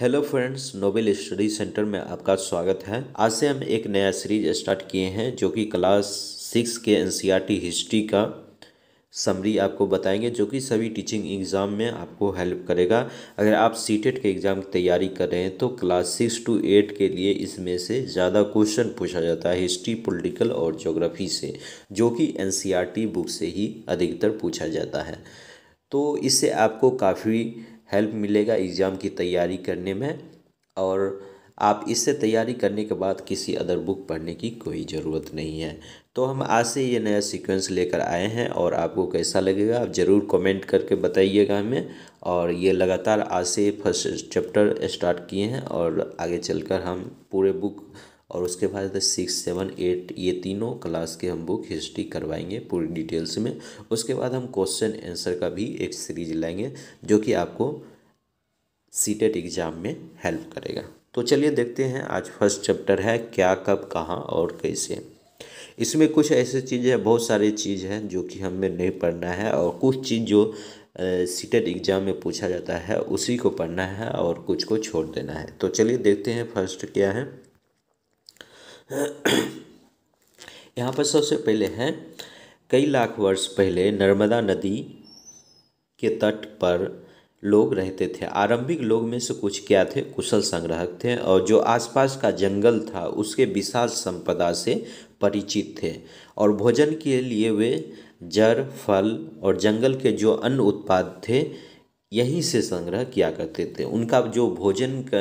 Hello friends Noble Study Centre में आपका स्वागत है आज से हम एक नया सीरीज स्टार्ट किए हैं जो कि क्लास सिक्स के एनसीईआरटी e हिस्ट्री का समरी आपको बताएंगे जो कि सभी टीचिंग एग्ज़ाम में आपको हेल्प करेगा अगर आप सी e के एग्ज़ाम की तैयारी कर रहे हैं तो क्लास सिक्स टू एट के लिए इसमें से ज़्यादा क्वेश्चन पूछा जाता है हिस्ट्री पॉलिटिकल और ज्योग्राफी से जो कि एन e बुक से ही अधिकतर पूछा जाता है तो इससे आपको काफ़ी हेल्प मिलेगा एग्ज़ाम की तैयारी करने में और आप इससे तैयारी करने के बाद किसी अदर बुक पढ़ने की कोई ज़रूरत नहीं है तो हम आज से ये नया सीक्वेंस लेकर आए हैं और आपको कैसा लगेगा आप ज़रूर कमेंट करके बताइएगा हमें और ये लगातार आज से फर्स्ट चैप्टर स्टार्ट किए हैं और आगे चलकर हम पूरे बुक और उसके बाद सिक्स सेवन एट ये तीनों क्लास के हम बुक हिस्ट्री करवाएंगे पूरी डिटेल्स में उसके बाद हम क्वेश्चन आंसर का भी एक सीरीज लाएंगे जो कि आपको सीटेट एग्ज़ाम में हेल्प करेगा तो चलिए देखते हैं आज फर्स्ट चैप्टर है क्या कब कहाँ और कैसे इसमें कुछ ऐसे चीज़ है बहुत सारी चीज़ हैं जो कि हमें नहीं पढ़ना है और कुछ चीज़ जो सीटेट एग्ज़ाम में पूछा जाता है उसी को पढ़ना है और कुछ को छोड़ देना है तो चलिए देखते हैं फर्स्ट क्या है यहाँ पर सबसे पहले है कई लाख वर्ष पहले नर्मदा नदी के तट पर लोग रहते थे आरंभिक लोग में से कुछ क्या थे कुशल संग्राहक थे और जो आसपास का जंगल था उसके विशाल संपदा से परिचित थे और भोजन के लिए वे जड़ फल और जंगल के जो अन्य उत्पाद थे यहीं से संग्रह किया करते थे उनका जो भोजन का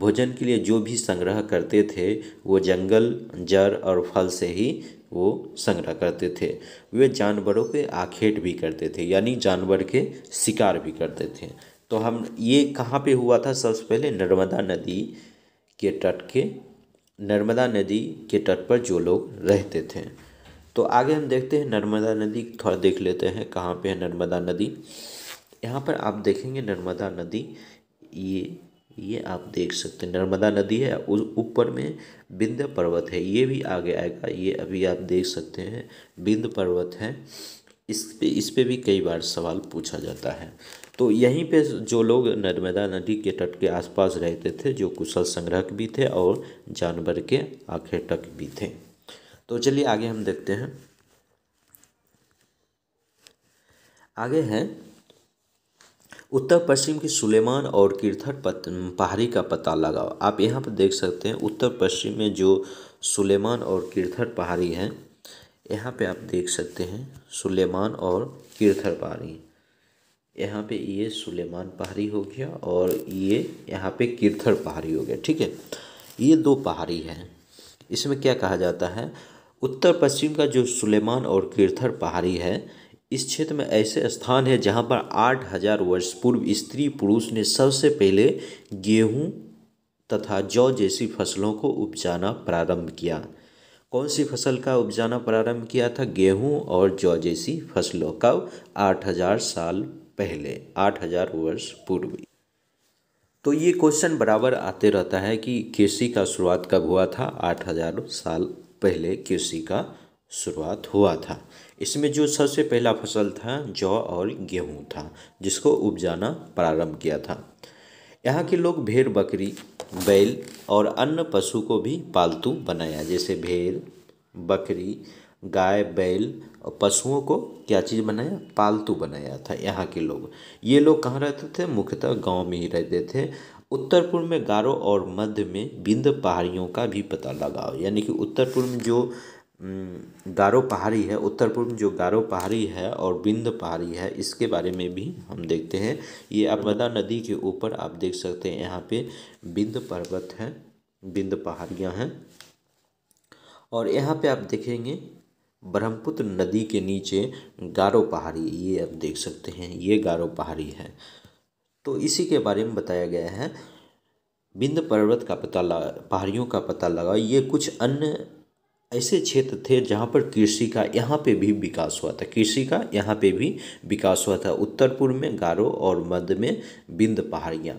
भोजन के लिए जो भी संग्रह करते थे वो जंगल जड़ और फल से ही वो संग्रह करते थे वे जानवरों के आखेट भी करते थे यानी जानवर के शिकार भी करते थे तो हम ये कहाँ पे हुआ था सबसे पहले नर्मदा नदी के तट के नर्मदा नदी के तट पर जो लोग रहते थे तो आगे हम देखते हैं नर्मदा नदी थोड़ा देख लेते हैं कहाँ पे है नर्मदा नदी यहाँ पर आप देखेंगे नर्मदा नदी ये ये आप देख सकते हैं नर्मदा नदी है उस ऊपर में बिंद पर्वत है ये भी आगे आएगा ये अभी आप देख सकते हैं बिंद पर्वत है इस पे इस पे भी कई बार सवाल पूछा जाता है तो यहीं पे जो लोग नर्मदा नदी के तट के आसपास रहते थे जो कुशल संग्रहक भी थे और जानवर के आखेटक भी थे तो चलिए आगे हम देखते हैं आगे है उत्तर पश्चिम की सुलेमान और कीर्थट पहाड़ी का पता लगाओ आप यहाँ पर देख सकते हैं उत्तर पश्चिम में जो सुलेमान और कीर्थट पहाड़ी है यहाँ पे आप देख सकते हैं सुलेमान और कीर्थर पहाड़ी यहाँ पे ये सुलेमान पहाड़ी हो गया और ये यहाँ पे कीर्थर पहाड़ी हो गया ठीक है ये दो पहाड़ी है इसमें क्या कहा जाता है उत्तर पश्चिम का जो सुलेमान और कीर्थर पहाड़ी है इस क्षेत्र में ऐसे स्थान है जहाँ पर आठ हजार वर्ष पूर्व स्त्री पुरुष ने सबसे पहले गेहूँ तथा जौ जैसी फसलों को उपजाना प्रारंभ किया कौन सी फसल का उपजाना प्रारंभ किया था गेहूँ और जौ जैसी फसलों का आठ हजार साल पहले आठ हजार वर्ष पूर्व तो ये क्वेश्चन बराबर आते रहता है कि कृषि का शुरुआत कब हुआ था आठ हजार साल पहले कृषि का शुरुआत हुआ था इसमें जो सबसे पहला फसल था जौ और गेहूँ था जिसको उपजाना प्रारंभ किया था यहाँ के लोग भेड़ बकरी बैल और अन्य पशु को भी पालतू बनाया जैसे भेड़ बकरी गाय बैल और पशुओं को क्या चीज़ बनाया पालतू बनाया था यहाँ के लोग ये लोग कहाँ रहते थे मुख्यतः गांव में ही रहते थे उत्तर पूर्व में गारो और मध्य में बिंद पहाड़ियों का भी पता लगाओ यानी कि उत्तर पूर्व में जो गारो पहाड़ी है उत्तर पूर्व जो गारो पहाड़ी है और बिंद पहाड़ी है इसके बारे में भी हम देखते हैं ये अपदा नदी के ऊपर आप देख सकते हैं यहाँ पे बिंद पर्वत है बिंद पहाड़ियाँ हैं और यहाँ पे आप देखेंगे ब्रह्मपुत्र नदी के नीचे गारो पहाड़ी ये आप देख सकते हैं ये गारो पहाड़ी है तो इसी के बारे में बताया गया है बिंद पर्वत का पता लगा पहाड़ियों का पता लगा ये कुछ अन्य ऐसे क्षेत्र थे जहाँ पर कृषि का यहाँ पे भी विकास हुआ था कृषि का यहाँ पे भी विकास हुआ था उत्तर पूर्व में गारो और मध्य में बिंद पहाड़ियाँ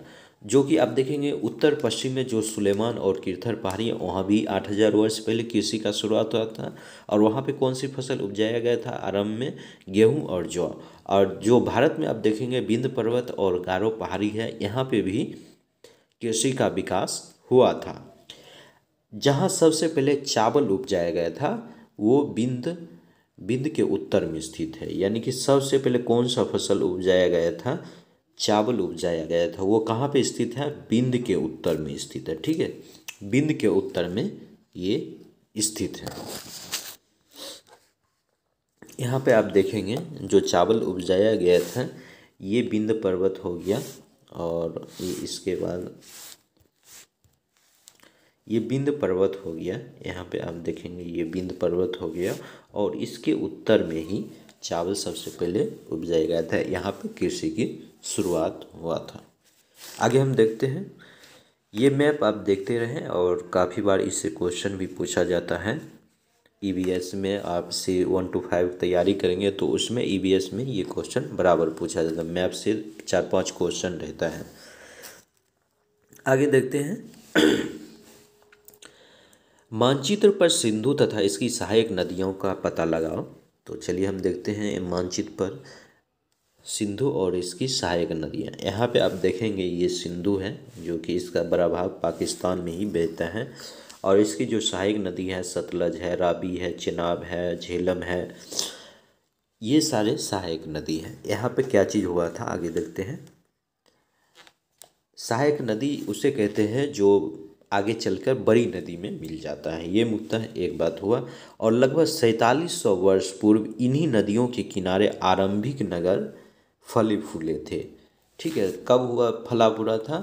जो कि आप देखेंगे उत्तर पश्चिम में जो सुलेमान और किरथर पहाड़ियाँ वहाँ भी आठ हज़ार वर्ष पहले कृषि का शुरुआत हुआ था और वहाँ पे कौन सी फसल उपजाया गया था आरंभ में गेहूँ और जौ और जो भारत में आप देखेंगे बिंद पर्वत और गारो पहाड़ी है यहाँ पर भी कृषि का विकास हुआ था जहाँ सबसे पहले चावल उपजाया गया था वो बिंद बिंद के उत्तर में स्थित है यानी कि सबसे पहले कौन सा फसल उपजाया गया था चावल उपजाया गया था वो कहाँ पे स्थित है बिंद के उत्तर में स्थित है ठीक है बिंद के उत्तर में ये स्थित है यहाँ पे आप देखेंगे जो चावल उपजाया गया था ये बिंद पर्वत हो गया और इसके बाद ये बिंद पर्वत हो गया यहाँ पे आप देखेंगे ये बिंद पर्वत हो गया और इसके उत्तर में ही चावल सबसे पहले उपजाया गया था यहाँ पे कृषि की शुरुआत हुआ था आगे हम देखते हैं ये मैप आप देखते रहें और काफ़ी बार इससे क्वेश्चन भी पूछा जाता है ई e में आप से वन टू फाइव तैयारी करेंगे तो उसमें ई e में ये क्वेश्चन बराबर पूछा जाता है मैप से चार पांच क्वेश्चन रहता है आगे देखते हैं मानचित्र पर सिंधु तथा इसकी सहायक नदियों का पता लगाओ तो चलिए हम देखते हैं मानचित्र पर सिंधु और इसकी सहायक नदियाँ यहाँ पे आप देखेंगे ये सिंधु है जो कि इसका बड़ा भाग पाकिस्तान में ही बहता है और इसकी जो सहायक नदी है सतलज है राबी है चिनाब है झेलम है ये सारे सहायक नदी हैं यहाँ पे क्या चीज़ हुआ था आगे देखते हैं सहायक नदी उसे कहते हैं जो आगे चलकर बड़ी नदी में मिल जाता है ये मुद्दा एक बात हुआ और लगभग सैंतालीस सौ वर्ष पूर्व इन्हीं नदियों के किनारे आरंभिक नगर फले फूले थे ठीक है कब हुआ फला पूरा था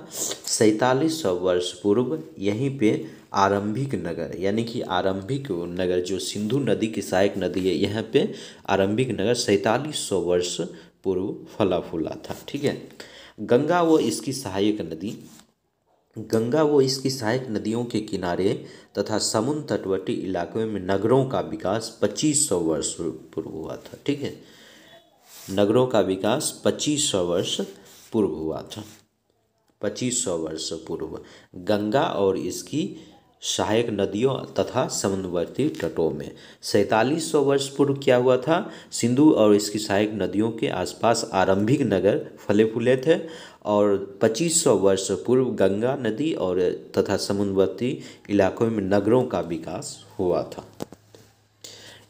सैंतालीस सौ वर्ष पूर्व यहीं पे आरंभिक नगर यानी कि आरंभिक नगर जो सिंधु नदी की सहायक नदी है यहाँ पे आरंभिक नगर सैंतालीस सौ वर्ष पूर्व फला फूला था ठीक है गंगा वो इसकी सहायक नदी गंगा व इसकी सहायक नदियों के किनारे तथा समुद्र तटवर्ती इलाकों में नगरों का विकास 2500 वर्ष पूर्व हुआ था ठीक है नगरों का विकास 2500 वर्ष पूर्व हुआ था 2500 वर्ष पूर्व गंगा और इसकी सहायक नदियों तथा समुद्रवर्ती तटों में सैंतालीस सौ वर्ष पूर्व क्या हुआ था सिंधु और इसकी सहायक नदियों के आसपास आरंभिक नगर फले फूले थे और 2500 वर्ष पूर्व गंगा नदी और तथा समुद्रवर्ती इलाकों में नगरों का विकास हुआ था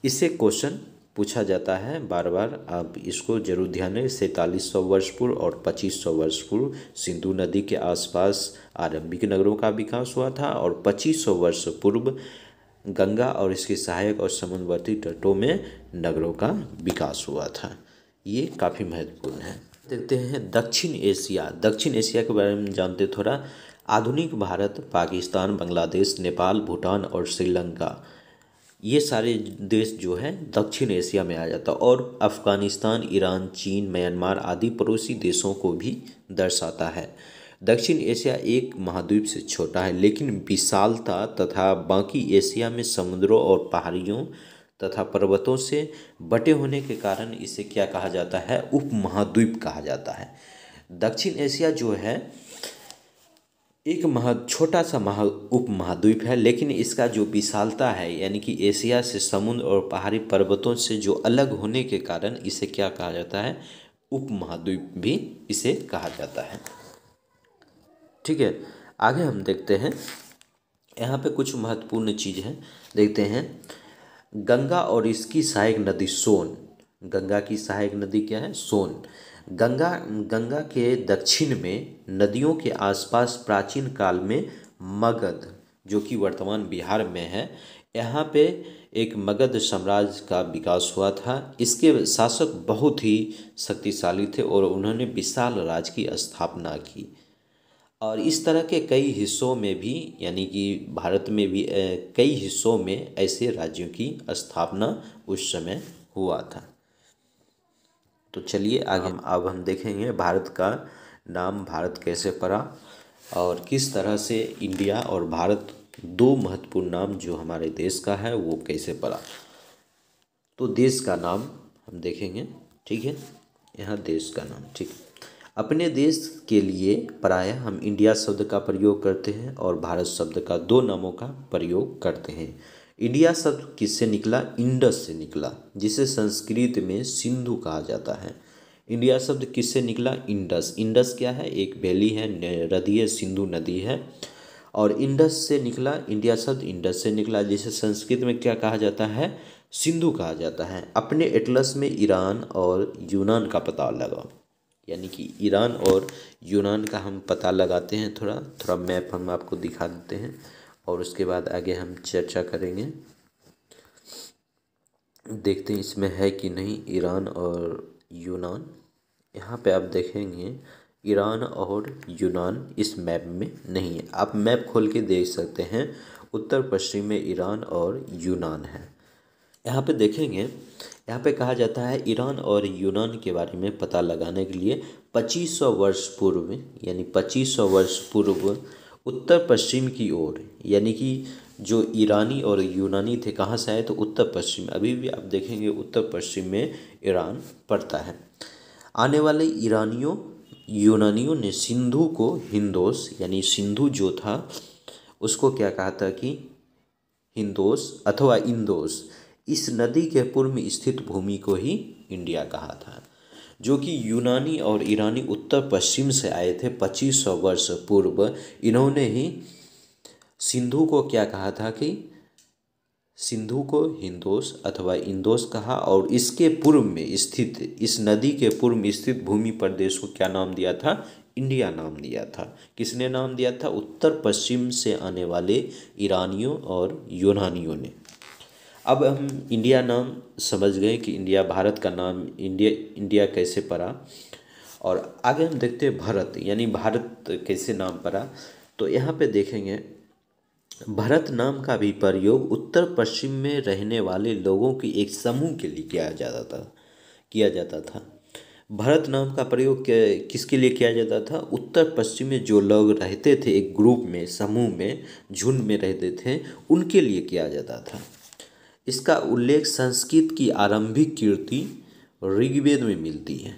इसे क्वेश्चन पूछा जाता है बार बार आप इसको जरूर ध्यान दें सैंतालीस सौ वर्ष पूर्व और पच्चीस सौ वर्ष पूर्व सिंधु नदी के आसपास आरंभिक नगरों का विकास हुआ था और पच्चीस सौ वर्ष पूर्व गंगा और इसके सहायक और समुद्रवर्ती तटों में नगरों का विकास हुआ था ये काफ़ी महत्वपूर्ण है देखते हैं दक्षिण एशिया दक्षिण एशिया के बारे में जानते थोड़ा आधुनिक भारत पाकिस्तान बांग्लादेश नेपाल भूटान और श्रीलंका ये सारे देश जो है दक्षिण एशिया में आ जाता और अफ़गानिस्तान ईरान चीन म्यांमार आदि पड़ोसी देशों को भी दर्शाता है दक्षिण एशिया एक महाद्वीप से छोटा है लेकिन विशालता तथा बाकी एशिया में समुद्रों और पहाड़ियों तथा पर्वतों से बटे होने के कारण इसे क्या कहा जाता है उपमहाद्वीप कहा जाता है दक्षिण एशिया जो है एक महा छोटा सा महा उप महाद्वीप है लेकिन इसका जो विशालता है यानी कि एशिया से समुद्र और पहाड़ी पर्वतों से जो अलग होने के कारण इसे क्या कहा जाता है उप महाद्वीप भी इसे कहा जाता है ठीक है आगे हम देखते हैं यहाँ पे कुछ महत्वपूर्ण चीज़ है देखते हैं गंगा और इसकी सहायक नदी सोन गंगा की सहायक नदी क्या है सोन गंगा गंगा के दक्षिण में नदियों के आसपास प्राचीन काल में मगध जो कि वर्तमान बिहार में है यहाँ पे एक मगध साम्राज्य का विकास हुआ था इसके शासक बहुत ही शक्तिशाली थे और उन्होंने विशाल राज की स्थापना की और इस तरह के कई हिस्सों में भी यानी कि भारत में भी कई हिस्सों में ऐसे राज्यों की स्थापना उस समय हुआ था तो चलिए आगे हम हाँ। अब हम देखेंगे भारत का नाम भारत कैसे पड़ा और किस तरह से इंडिया और भारत दो महत्वपूर्ण नाम जो हमारे देश का है वो कैसे पड़ा तो देश का नाम हम देखेंगे ठीक है यहाँ देश का नाम ठीक है अपने देश के लिए प्रायः हम इंडिया शब्द का प्रयोग करते हैं और भारत शब्द का दो नामों का प्रयोग करते हैं इंडिया शब्द किससे निकला इंडस से निकला जिसे संस्कृत में सिंधु कहा जाता है इंडिया शब्द किससे निकला इंडस इंडस क्या है एक वैली है नदी सिंधु नदी है और इंडस से निकला इंडिया शब्द इंडस से निकला जिसे संस्कृत में क्या कहा जाता है सिंधु कहा जाता है अपने एटलस में ईरान और यूनान का पता लगाओ यानी कि ईरान और यूनान का हम पता लगाते हैं थोड़ा थोड़ा मैप हम आपको दिखा देते हैं और उसके बाद आगे हम चर्चा करेंगे देखते हैं इसमें है कि नहीं ईरान और यूनान यहाँ पे आप देखेंगे ईरान और यूनान इस मैप में नहीं है आप मैप खोल के देख सकते हैं उत्तर पश्चिम में ईरान और यूनान है यहाँ पे देखेंगे यहाँ पे कहा जाता है ईरान और यूनान के बारे में पता लगाने के लिए 2500 वर्ष पूर्व यानी 2500 वर्ष पूर्व उत्तर पश्चिम की ओर यानी कि जो ईरानी और यूनानी थे कहाँ से आए तो उत्तर पश्चिम अभी भी आप देखेंगे उत्तर पश्चिम में ईरान पड़ता है आने वाले ईरानियों यूनानियों ने सिंधु को हिंदोस यानी सिंधु जो था उसको क्या कहा था कि हिंदोस अथवा इंदोस इस नदी के पूर्व स्थित भूमि को ही इंडिया कहा था जो कि यूनानी और ईरानी उत्तर पश्चिम से आए थे 2500 वर्ष पूर्व इन्होंने ही सिंधु को क्या कहा था कि सिंधु को हिंदोस अथवा इंदोस कहा और इसके पूर्व में स्थित इस नदी के पूर्व स्थित भूमि प्रदेश को क्या नाम दिया था इंडिया नाम दिया था किसने नाम दिया था उत्तर पश्चिम से आने वाले ईरानियों और यूनानियों ने अब हम इंडिया नाम समझ गए कि इंडिया भारत का नाम इंडिया इंडिया कैसे पड़ा और आगे हम देखते हैं भरत यानी भारत कैसे नाम पड़ा तो यहाँ पे देखेंगे भरत नाम का भी प्रयोग उत्तर पश्चिम में रहने वाले लोगों की एक समूह के लिए किया जाता था किया जाता था भरत नाम का प्रयोग किसके लिए किया जाता था उत्तर पश्चिम में जो लोग रहते थे एक ग्रुप में समूह में झुंड में रहते थे उनके लिए किया जाता था इसका उल्लेख संस्कृत की आरंभिक कीर्ति ऋग्वेद में मिलती है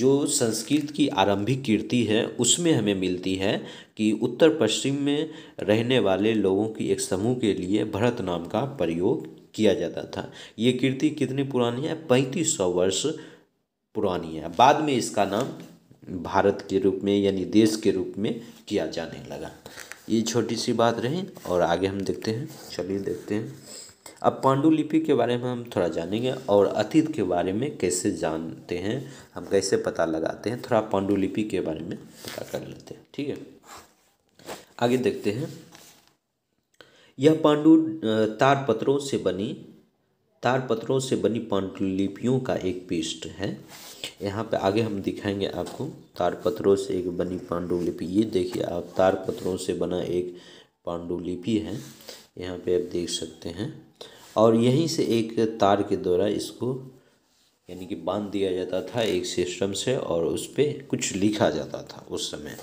जो संस्कृत की आरंभिक कीर्ति है उसमें हमें मिलती है कि उत्तर पश्चिम में रहने वाले लोगों की एक समूह के लिए भरत नाम का प्रयोग किया जाता था ये कीर्ति कितनी पुरानी है पैंतीस सौ वर्ष पुरानी है बाद में इसका नाम भारत के रूप में यानी देश के रूप में किया जाने लगा ये छोटी सी बात रही और आगे हम देखते हैं चलिए देखते हैं अब पांडुलिपि के बारे में हम थोड़ा जानेंगे और अतीत के बारे में कैसे जानते हैं हम कैसे पता लगाते हैं थोड़ा पांडुलिपि के बारे में पता कर लेते हैं ठीक है आगे देखते हैं यह पांडु तार पत्रों से बनी तार पत्रों से बनी पांडुलिपियों का एक पृष्ठ है यहाँ पे आगे हम दिखाएंगे आपको तार पत्रों से एक बनी पांडुलिपि ये देखिए आप तार पत्रों से बना एक पांडुलिपि है यहाँ पे आप देख सकते हैं और यहीं से एक तार के द्वारा इसको यानी कि बांध दिया जाता था एक सिस्टम से और उस पर कुछ लिखा जाता था उस समय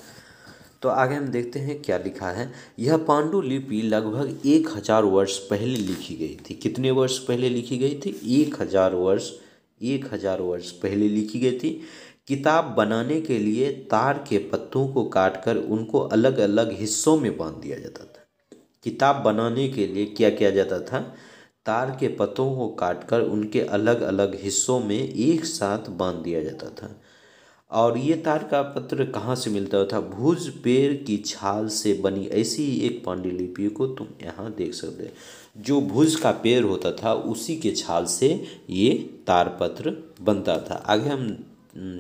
तो आगे हम देखते हैं क्या लिखा है यह पांडुलिपि लगभग एक हज़ार वर्ष पहले लिखी गई थी कितने वर्ष पहले लिखी गई थी एक हज़ार वर्ष एक हज़ार वर्ष पहले लिखी गई थी किताब बनाने के लिए तार के पत्तों को काटकर उनको अलग अलग हिस्सों में बांध दिया जाता था किताब बनाने के लिए क्या किया जाता था तार के पतों को काटकर उनके अलग अलग हिस्सों में एक साथ बांध दिया जाता था और ये तार का पत्र कहाँ से मिलता था भुज पेड़ की छाल से बनी ऐसी ही एक पांडुलिपि को तुम यहाँ देख सकते जो भुज का पेड़ होता था उसी के छाल से ये तार पत्र बनता था आगे हम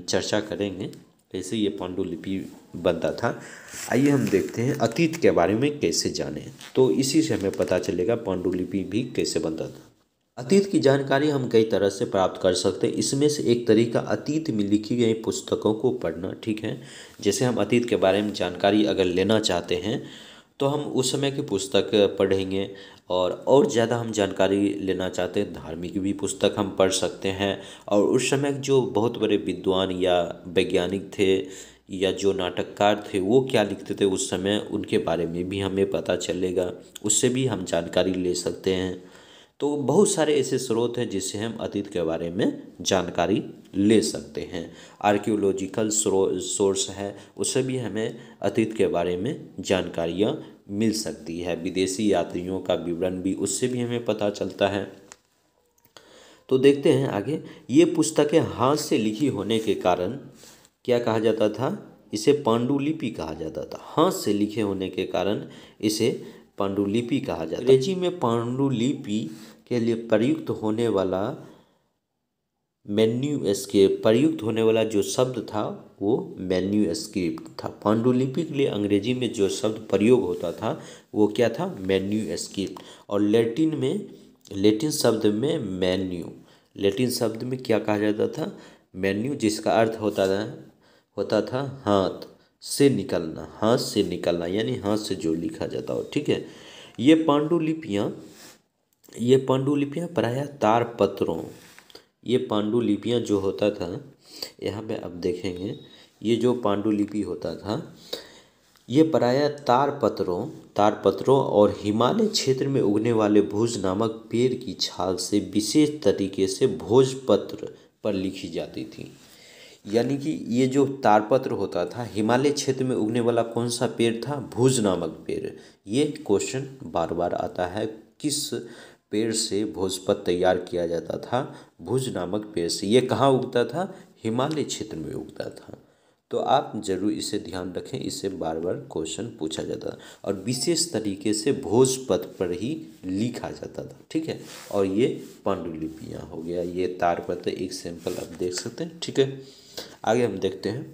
चर्चा करेंगे कैसे ये पांडुलिपि बनता था आइए हम देखते हैं अतीत के बारे में कैसे जाने तो इसी से हमें पता चलेगा पांडुलिपि भी कैसे बनता था अतीत की जानकारी हम कई तरह से प्राप्त कर सकते हैं इसमें से एक तरीका अतीत में लिखी गई पुस्तकों को पढ़ना ठीक है जैसे हम अतीत के बारे में जानकारी अगर लेना चाहते हैं तो हम उस समय की पुस्तक पढ़ेंगे और और ज़्यादा हम जानकारी लेना चाहते हैं धार्मिक भी पुस्तक हम पढ़ सकते हैं और उस समय जो बहुत बड़े विद्वान या वैज्ञानिक थे या जो नाटककार थे वो क्या लिखते थे उस समय उनके बारे में भी हमें पता चलेगा उससे भी हम जानकारी ले सकते हैं तो बहुत सारे ऐसे स्रोत हैं जिससे हम अतीत के बारे में जानकारी ले सकते हैं आर्कियोलॉजिकल सोर्स है उससे भी हमें अतीत के बारे में जानकारियाँ मिल सकती है विदेशी यात्रियों का विवरण भी उससे भी हमें पता चलता है तो देखते हैं आगे ये पुस्तकें हाथ से लिखी होने के कारण क्या कहा जाता था इसे पांडुलिपि कहा जाता था हाथ से लिखे होने के कारण इसे पांडुलिपि कहा जाता अंग्रेजी में पांडुलिपि के लिए प्रयुक्त होने वाला मेन्यू स्केप प्रयुक्त होने वाला जो शब्द था वो मेन्यू स्क्रिप्ट था पांडुलिपि के लिए अंग्रेजी में जो शब्द प्रयोग होता था वो क्या था मेन्यू स्क्रिप्ट और लैटिन में लैटिन शब्द में मेन्यू लैटिन शब्द में क्या कहा जाता था मेन्यू जिसका अर्थ होता था होता था हाथ से निकलना हाथ से निकलना यानी हाथ से जो लिखा जाता हो ठीक है ये पांडुलिपियाँ ये पांडुलिपियाँ प्रायः तार पत्रों ये पांडुलिपियाँ जो होता था यहाँ पे अब देखेंगे ये जो पांडुलिपि होता था ये प्रायः तार पत्रों और हिमालय क्षेत्र में उगने वाले भोज नामक पेड़ की छाल से विशेष तरीके से भोजपत्र पर लिखी जाती थी यानी कि ये जो तारपत्र होता था हिमालय क्षेत्र में उगने वाला कौन सा पेड़ था भूज नामक पेड़ ये क्वेश्चन बार बार आता है किस पेड़ से भोजपत तैयार किया जाता था भुज नामक पेड़ से ये कहाँ उगता था हिमालय क्षेत्र में उगता था तो आप जरूर इसे ध्यान रखें इसे बार बार क्वेश्चन पूछा जाता था और विशेष तरीके से भोजपत पर ही लिखा जाता था ठीक है और ये पांडुलिपियाँ हो गया ये तारपत्र एक सैंपल आप देख सकते हैं ठीक है आगे हम देखते हैं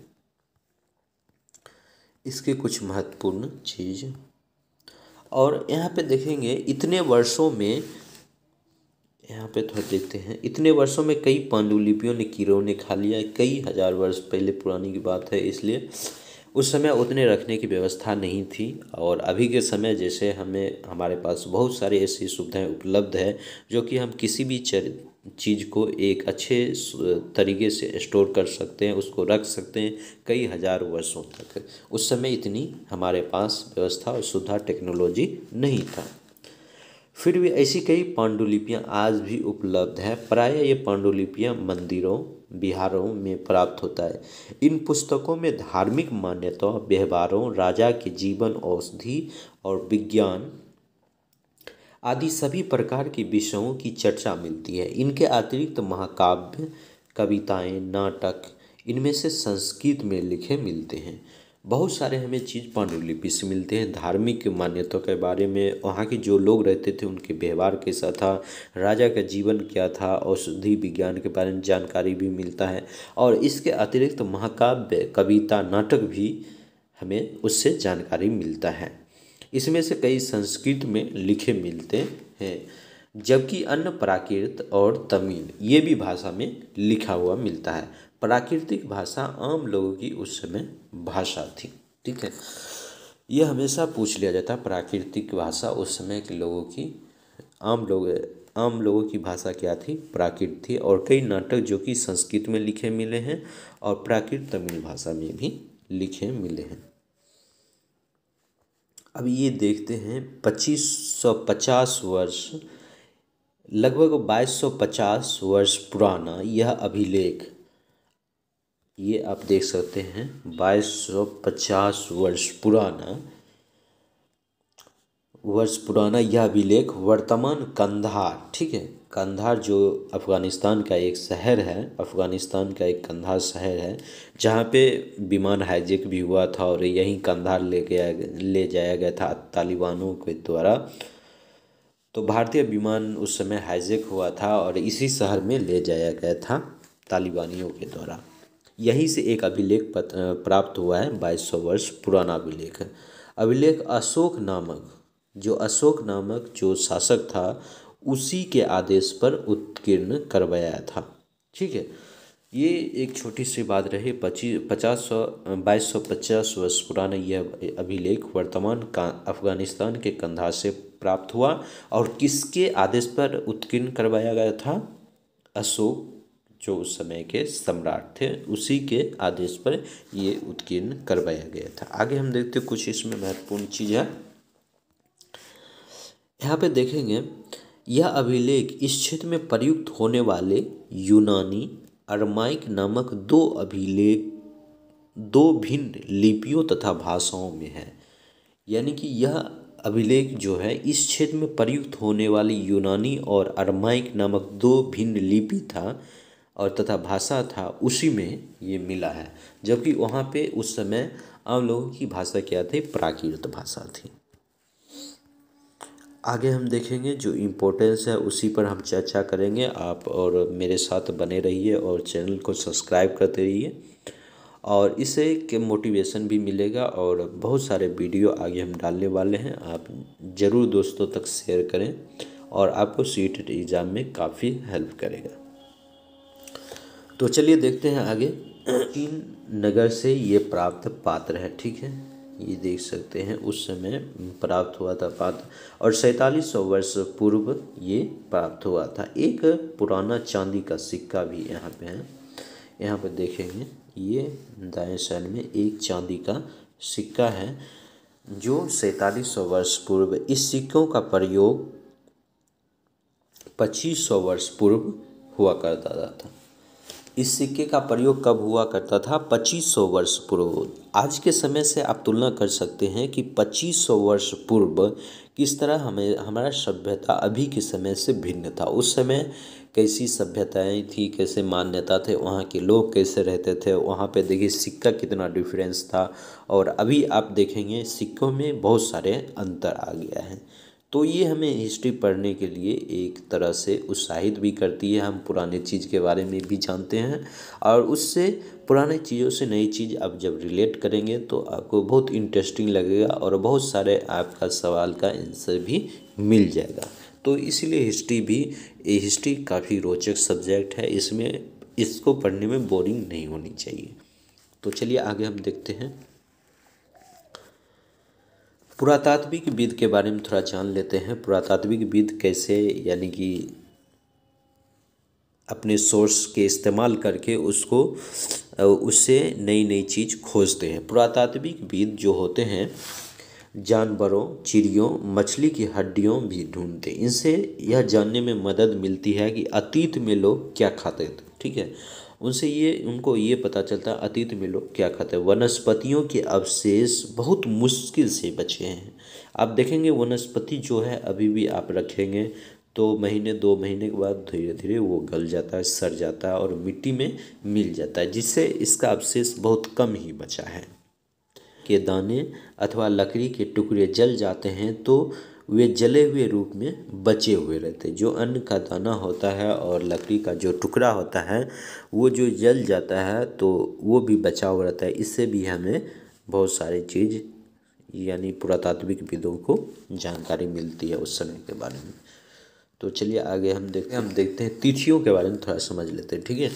इसके कुछ महत्वपूर्ण चीज़ और यहाँ पे देखेंगे इतने वर्षों में यहाँ पे थोड़ा तो देखते हैं इतने वर्षों में कई पांडुलिपियों ने कीड़ों ने खा लिया कई हज़ार वर्ष पहले पुरानी की बात है इसलिए उस समय उतने रखने की व्यवस्था नहीं थी और अभी के समय जैसे हमें हमारे पास बहुत सारी ऐसी सुविधाएं उपलब्ध है जो कि हम किसी भी चर चीज़ को एक अच्छे तरीके से स्टोर कर सकते हैं उसको रख सकते हैं कई हज़ार वर्षों तक उस समय इतनी हमारे पास व्यवस्था और सुधा टेक्नोलॉजी नहीं था फिर भी ऐसी कई पांडुलिपियाँ आज भी उपलब्ध हैं प्राय ये पांडुलिपियाँ मंदिरों बिहारों में प्राप्त होता है इन पुस्तकों में धार्मिक मान्यताओं व्यवहारों राजा के जीवन औषधि और विज्ञान आदि सभी प्रकार के विषयों की चर्चा मिलती है इनके अतिरिक्त महाकाव्य कविताएं नाटक इनमें से संस्कृत में लिखे मिलते हैं बहुत सारे हमें चीज़ पांडुलिपि से मिलते हैं धार्मिक मान्यता के बारे में वहाँ के जो लोग रहते थे उनके व्यवहार कैसा था राजा का जीवन क्या था औषधि विज्ञान के बारे में जानकारी भी मिलता है और इसके अतिरिक्त महाकाव्य कविता नाटक भी हमें उससे जानकारी मिलता है इसमें से कई संस्कृत में लिखे मिलते हैं जबकि अन्य प्राकृत और तमिल ये भी भाषा में लिखा हुआ मिलता है प्राकृतिक भाषा आम लोगों की उस समय भाषा थी ठीक है यह हमेशा पूछ लिया जाता है प्राकृतिक भाषा उस समय के लोगों की आम लोग आम लोगों की भाषा क्या थी प्राकृत थी और कई नाटक जो कि संस्कृत में लिखे मिले हैं और प्राकृत तमिल भाषा में भी लिखे मिले हैं अब ये देखते हैं पच्चीस सौ पचास वर्ष लगभग बाईस सौ पचास वर्ष पुराना यह अभिलेख ये आप देख सकते हैं बाईस सौ पचास वर्ष पुराना वर्ष पुराना यह अभिलेख वर्तमान कंधार ठीक है कंधार जो अफ़गानिस्तान का एक शहर है अफ़गानिस्तान का एक कंधार शहर है जहाँ पे विमान हाईजेक भी हुआ था और यहीं कंधार ले गया ले जाया गया था तालिबानों के द्वारा तो भारतीय विमान उस समय हाईजेक हुआ था और इसी शहर में ले जाया गया था तालिबानियों के द्वारा यहीं से एक अभिलेख प्राप्त हुआ है बाईस सौ वर्ष पुराना अभिलेख अभिलेख अशोक नामक जो अशोक नामक जो शासक था उसी के आदेश पर उत्कीर्ण करवाया था ठीक है ये एक छोटी सी बात रही पच्चीस पचास सौ बाईस सौ पचास वर्ष पुराना यह अभिलेख वर्तमान का अफगानिस्तान के कंधा से प्राप्त हुआ और किसके आदेश पर उत्कीर्ण करवाया गया था अशोक जो उस समय के सम्राट थे उसी के आदेश पर ये उत्कीर्ण करवाया गया था आगे हम देखते कुछ इसमें महत्वपूर्ण चीज़ है यहाँ पे देखेंगे यह अभिलेख इस क्षेत्र में प्रयुक्त होने वाले यूनानी अरमाइक नामक दो अभिलेख दो भिन्न लिपियों तथा भाषाओं में है यानी कि यह अभिलेख जो है इस क्षेत्र में प्रयुक्त होने वाली यूनानी और अरमाइक नामक दो भिन्न लिपि था और तथा भाषा था उसी में ये मिला है जबकि वहाँ पे उस समय आम लोगों की भाषा क्या थी प्राकृत भाषा थी आगे हम देखेंगे जो इम्पोर्टेंस है उसी पर हम चर्चा करेंगे आप और मेरे साथ बने रहिए और चैनल को सब्सक्राइब करते रहिए और इसे के मोटिवेशन भी मिलेगा और बहुत सारे वीडियो आगे हम डालने वाले हैं आप ज़रूर दोस्तों तक शेयर करें और आपको सी एग्ज़ाम में काफ़ी हेल्प करेगा तो चलिए देखते हैं आगे इन नगर से ये प्राप्त पात्र है ठीक है ये देख सकते हैं उस समय प्राप्त हुआ था पात्र और सैंतालीस सौ वर्ष पूर्व ये प्राप्त हुआ था एक पुराना चांदी का सिक्का भी यहाँ पे है यहाँ पर देखेंगे ये दाएं साइड में एक चांदी का सिक्का है जो सैंतालीस सौ वर्ष पूर्व इस सिक्कों का प्रयोग पच्चीस सौ वर्ष पूर्व हुआ करता था इस सिक्के का प्रयोग कब हुआ करता था 2500 वर्ष पूर्व आज के समय से आप तुलना कर सकते हैं कि 2500 वर्ष पूर्व किस तरह हमें हमारा सभ्यता अभी के समय से भिन्न था उस समय कैसी सभ्यताएं थी कैसे मान्यता थे वहाँ के लोग कैसे रहते थे वहाँ पे देखिए सिक्का कितना डिफरेंस था और अभी आप देखेंगे सिक्कों में बहुत सारे अंतर आ गया है तो ये हमें हिस्ट्री पढ़ने के लिए एक तरह से उत्साहित भी करती है हम पुराने चीज़ के बारे में भी जानते हैं और उससे पुराने चीज़ों से नई चीज़ आप जब रिलेट करेंगे तो आपको बहुत इंटरेस्टिंग लगेगा और बहुत सारे आपका सवाल का आंसर भी मिल जाएगा तो इसलिए हिस्ट्री भी हिस्ट्री काफ़ी रोचक सब्जेक्ट है इसमें इसको पढ़ने में बोरिंग नहीं होनी चाहिए तो चलिए आगे हम देखते हैं पुरातात्विक विद के बारे में थोड़ा जान लेते हैं पुरातात्विक विद कैसे यानी कि अपने सोर्स के इस्तेमाल करके उसको उससे नई नई चीज़ खोजते हैं पुरातात्विक विद जो होते हैं जानवरों चिड़ियों मछली की हड्डियों भी ढूंढते इनसे यह जानने में मदद मिलती है कि अतीत में लोग क्या खाते थे ठीक है उनसे ये उनको ये पता चलता है अतीत में लोग क्या खाते हैं वनस्पतियों के अवशेष बहुत मुश्किल से बचे हैं आप देखेंगे वनस्पति जो है अभी भी आप रखेंगे तो महीने दो महीने के बाद धीरे धीरे वो गल जाता है सड़ जाता है और मिट्टी में मिल जाता है जिससे इसका अवशेष बहुत कम ही बचा है के दाने अथवा लकड़ी के टुकड़े जल जाते हैं तो वे जले हुए रूप में बचे हुए रहते जो अन्न का दाना होता है और लकड़ी का जो टुकड़ा होता है वो जो जल जाता है तो वो भी बचा हुआ रहता है इससे भी हमें बहुत सारे चीज़ यानी पुरातात्विक विदों को जानकारी मिलती है उस समय के बारे में तो चलिए आगे हम देखते हैं हम देखते हैं तिथियों के बारे में थोड़ा समझ लेते हैं ठीक है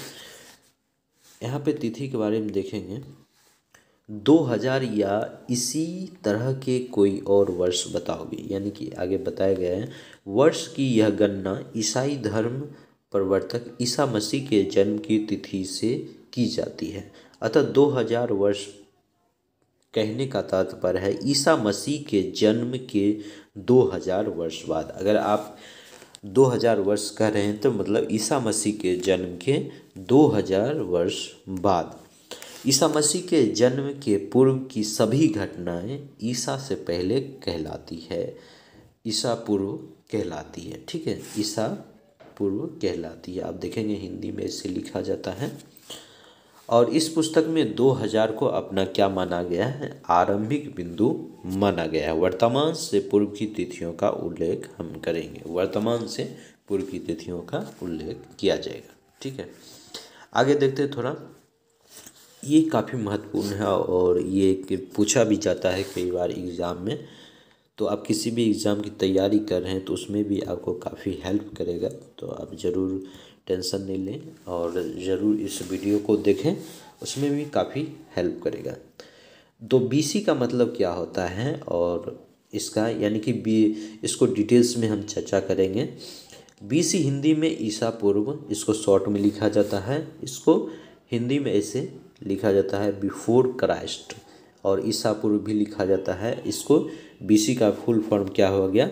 यहाँ पे तिथि के बारे में देखेंगे दो हज़ार या इसी तरह के कोई और वर्ष बताओगे यानी कि आगे बताया गया है वर्ष की यह गणना ईसाई धर्म प्रवर्तक ईसा मसीह के जन्म की तिथि से की जाती है अतः दो हज़ार वर्ष कहने का तात्पर्य है ईसा मसीह के जन्म के दो हज़ार वर्ष बाद अगर आप दो हज़ार वर्ष कह रहे हैं तो मतलब ईसा मसीह के जन्म के दो हज़ार वर्ष बाद ईसा मसीह के जन्म के पूर्व की सभी घटनाएं ईसा से पहले कहलाती है ईसा पूर्व कहलाती है ठीक है ईसा पूर्व कहलाती है आप देखेंगे हिंदी में इसे लिखा जाता है और इस पुस्तक में 2000 को अपना क्या माना गया है आरंभिक बिंदु माना गया है वर्तमान से पूर्व की तिथियों का उल्लेख हम करेंगे वर्तमान से पूर्व की तिथियों का उल्लेख किया जाएगा ठीक है आगे देखते हैं थोड़ा ये काफ़ी महत्वपूर्ण है और ये पूछा भी जाता है कई बार एग्ज़ाम में तो आप किसी भी एग्ज़ाम की तैयारी कर रहे हैं तो उसमें भी आपको काफ़ी हेल्प करेगा तो आप ज़रूर टेंशन नहीं लें और ज़रूर इस वीडियो को देखें उसमें भी काफ़ी हेल्प करेगा तो बी का मतलब क्या होता है और इसका यानी कि बी इसको डिटेल्स में हम चर्चा करेंगे बीसी हिंदी में ईसा पूर्व इसको शॉर्ट में लिखा जाता है इसको हिंदी में ऐसे लिखा जाता है बिफोर क्राइस्ट और ईसा पूर्व भी लिखा जाता है इसको बीसी का फुल फॉर्म क्या हो गया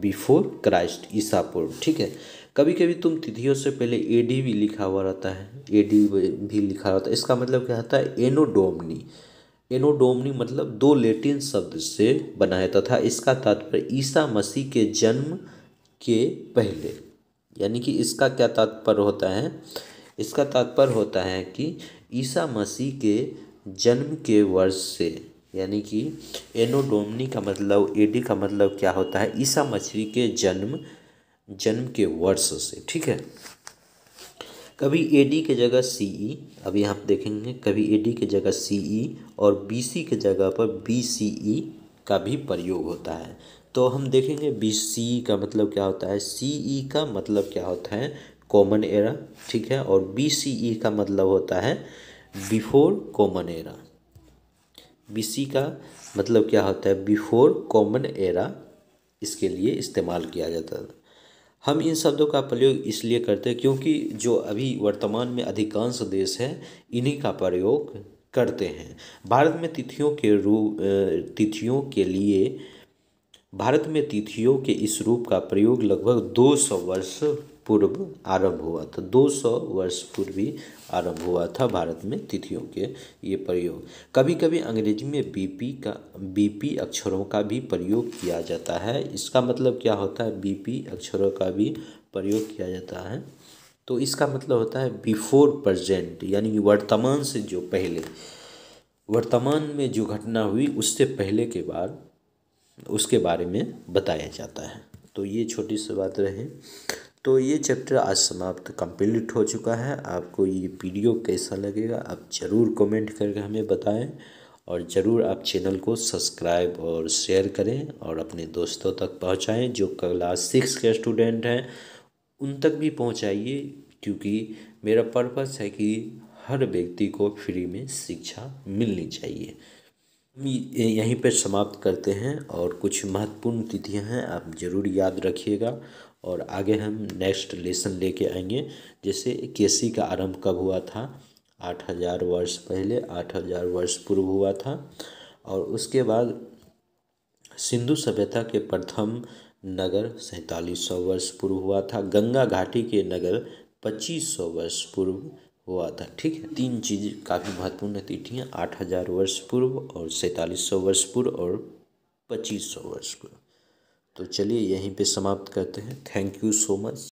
बिफोर क्राइस्ट ईसा पूर्व ठीक है कभी कभी तुम तिथियों से पहले ए डी भी लिखा हुआ रहता है ए डी भी लिखा रहता है इसका मतलब क्या होता है एनोडोमनी एनोडोमनी मतलब दो लेटिन शब्द से बना है तथा इसका तात्पर्य ईसा मसीह के जन्म के पहले यानी कि इसका क्या तात्पर्य होता है इसका तात्पर्य होता है कि ईसा मसीह के जन्म के वर्ष से यानी कि एनोडोमनी का मतलब एडी का मतलब क्या होता है ईसा मछली के जन्म जन्म के वर्ष से ठीक है कभी एडी के जगह सीई e, अभी आप देखेंगे कभी एडी के जगह सीई e और बीसी के जगह पर बीसीई e का भी प्रयोग होता है तो हम देखेंगे बीसीई का मतलब क्या होता है सीई का मतलब क्या होता है कॉमन एरा ठीक है और बी सी ई का मतलब होता है before common era B C का मतलब क्या होता है बिफोर कॉमन एरा इसके लिए इस्तेमाल किया जाता था हम इन शब्दों का प्रयोग इसलिए करते हैं क्योंकि जो अभी वर्तमान में अधिकांश देश हैं इन्हीं का प्रयोग करते हैं भारत में तिथियों के रूप तिथियों के लिए भारत में तिथियों के इस रूप का प्रयोग लगभग 200 वर्ष पूर्व आरंभ हुआ था 200 वर्ष पूर्वी आरंभ हुआ था भारत में तिथियों के ये प्रयोग कभी कभी अंग्रेजी में बीपी का बीपी अक्षरों का भी प्रयोग किया जाता है इसका मतलब क्या होता है बीपी अक्षरों का भी प्रयोग किया जाता है तो इसका मतलब होता है बिफोर प्रजेंट यानी वर्तमान से जो पहले वर्तमान में जो घटना हुई उससे पहले के बाद उसके बारे में बताया जाता है तो ये छोटी सी बात रहे तो ये चैप्टर आज समाप्त कंप्लीट हो चुका है आपको ये वीडियो कैसा लगेगा आप ज़रूर कमेंट करके हमें बताएं और ज़रूर आप चैनल को सब्सक्राइब और शेयर करें और अपने दोस्तों तक पहुंचाएं जो क्लास सिक्स के स्टूडेंट हैं उन तक भी पहुंचाइए क्योंकि मेरा पर्पस है कि हर व्यक्ति को फ्री में शिक्षा मिलनी चाहिए यहीं पर समाप्त करते हैं और कुछ महत्वपूर्ण तिथियाँ हैं आप ज़रूर याद रखिएगा और आगे हम नेक्स्ट लेसन लेके आएंगे जैसे केसी का आरंभ कब हुआ था आठ हज़ार वर्ष पहले आठ हज़ार वर्ष पूर्व हुआ था और उसके बाद सिंधु सभ्यता के प्रथम नगर सैंतालीस सौ वर्ष पूर्व हुआ था गंगा घाटी के नगर पच्चीस सौ वर्ष पूर्व हुआ था ठीक है तीन चीज़ काफ़ी महत्वपूर्ण तिथियाँ आठ हज़ार वर्ष पूर्व और सैंतालीस सौ वर्ष पूर्व और पच्चीस सौ वर्ष पूर्व तो चलिए यहीं पे समाप्त करते हैं थैंक यू सो मच